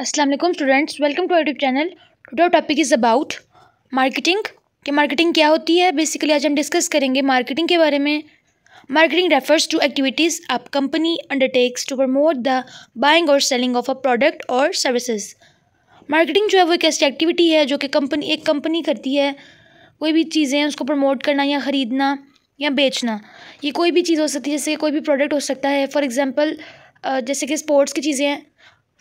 Aslam students welcome to YouTube channel today topic is about marketing कि marketing क्या होती है बेसिकली आज हम डिस्कस करेंगे मार्केटिंग के बारे में मार्केटिंग रेफर्स टू एक्टिविटीज़ आप company undertakes to promote the buying और सेलिंग ऑफ अ प्रोडक्ट और सर्विसेज मार्केटिंग जो है वो एक ऐसी एक्टिविटी है जो कि कंपनी एक कंपनी करती है कोई भी चीज़ें उसको प्रमोट करना या ख़रीदना या बेचना ये कोई भी चीज़ हो सकती है जैसे कोई भी प्रोडक्ट हो सकता है फॉर एग्ज़ाम्पल जैसे कि स्पोर्ट्स की चीज़ें हैं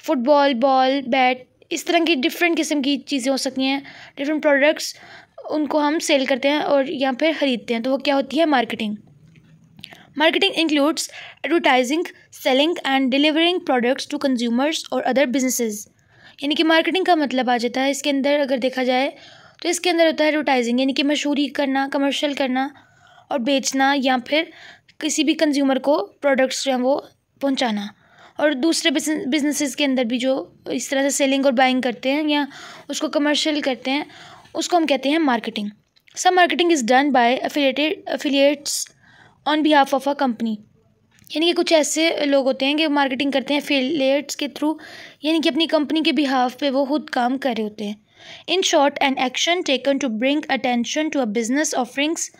फ़ुटबॉल बॉल बैट इस तरह की डिफ़रेंट किस्म की चीज़ें हो सकती हैं डिफ़रेंट प्रोडक्ट्स उनको हम सेल करते हैं और या फिर ख़रीदते हैं तो वो क्या होती है marketing marketing includes advertising selling and delivering products to consumers और अदर बिजनेसेस यानी कि मार्केटिंग का मतलब आ जाता है इसके अंदर अगर देखा जाए तो इसके अंदर होता है एडवर्टाइजिंग यानी कि मशहूरी करना कमर्शल करना और बेचना या फिर किसी भी कंज्यूमर को प्रोडक्ट्स जो हैं वो पहुँचाना और दूसरे बिजनेस के अंदर भी जो इस तरह से सेलिंग और बाइंग करते हैं या उसको कमर्शियल करते हैं उसको हम कहते हैं मार्केटिंग सब marketing is done by affiliated affiliates on behalf of a company यानी कि कुछ ऐसे लोग होते हैं कि मार्केटिंग करते हैं अफिलिएट्स के थ्रू यानी कि अपनी कंपनी के बिहाफ पे वो खुद काम कर रहे होते हैं in short an action taken to bring attention to a business offerings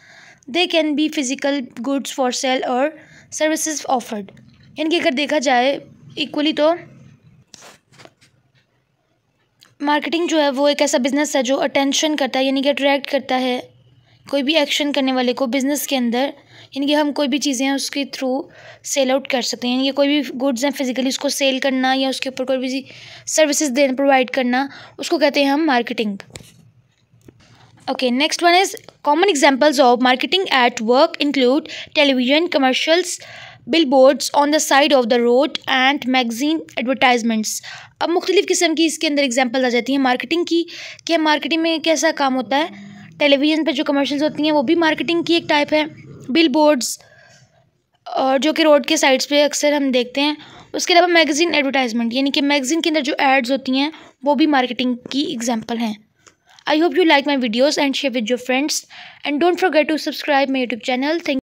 they can be physical goods for sale और सर्विसज ऑफर्ड इनके अगर देखा जाए इक्वली तो मार्केटिंग जो है वो एक ऐसा बिज़नेस है जो अटेंशन करता है यानी कि अट्रैक्ट करता है कोई भी एक्शन करने वाले को बिज़नेस के अंदर यानी कि हम कोई भी चीज़ें उसके थ्रू सेल आउट कर सकते हैं यानी कि कोई भी गुड्स हैं फिजिकली उसको सेल करना या उसके ऊपर कोई भी सर्विसेज देना प्रोवाइड करना उसको कहते हैं हम marketing okay next one is common examples of marketing at work include television commercials billboards on the side of the road and magazine advertisements अब मुख्तलिफ़ किस्म की इसके अंदर एग्जाम्पल आ जाती हैं मार्केटिंग की कि मार्केटिंग में कैसा काम होता है टेलीविज़न पर जो कमर्शल्स होती हैं वो भी मार्केटिंग की एक टाइप है बिल बोर्ड्स और जो कि रोड के साइड्स पे अक्सर हम देखते हैं उसके अलावा मैगज़ीन एडवर्टाइजमेंट यानी कि मैगज़ीन के अंदर जो एड्स होती हैं वो भी मार्केटिंग की एग्जाम्पल हैं I hope you like my videos and share with your friends and don't forget to subscribe my YouTube channel thank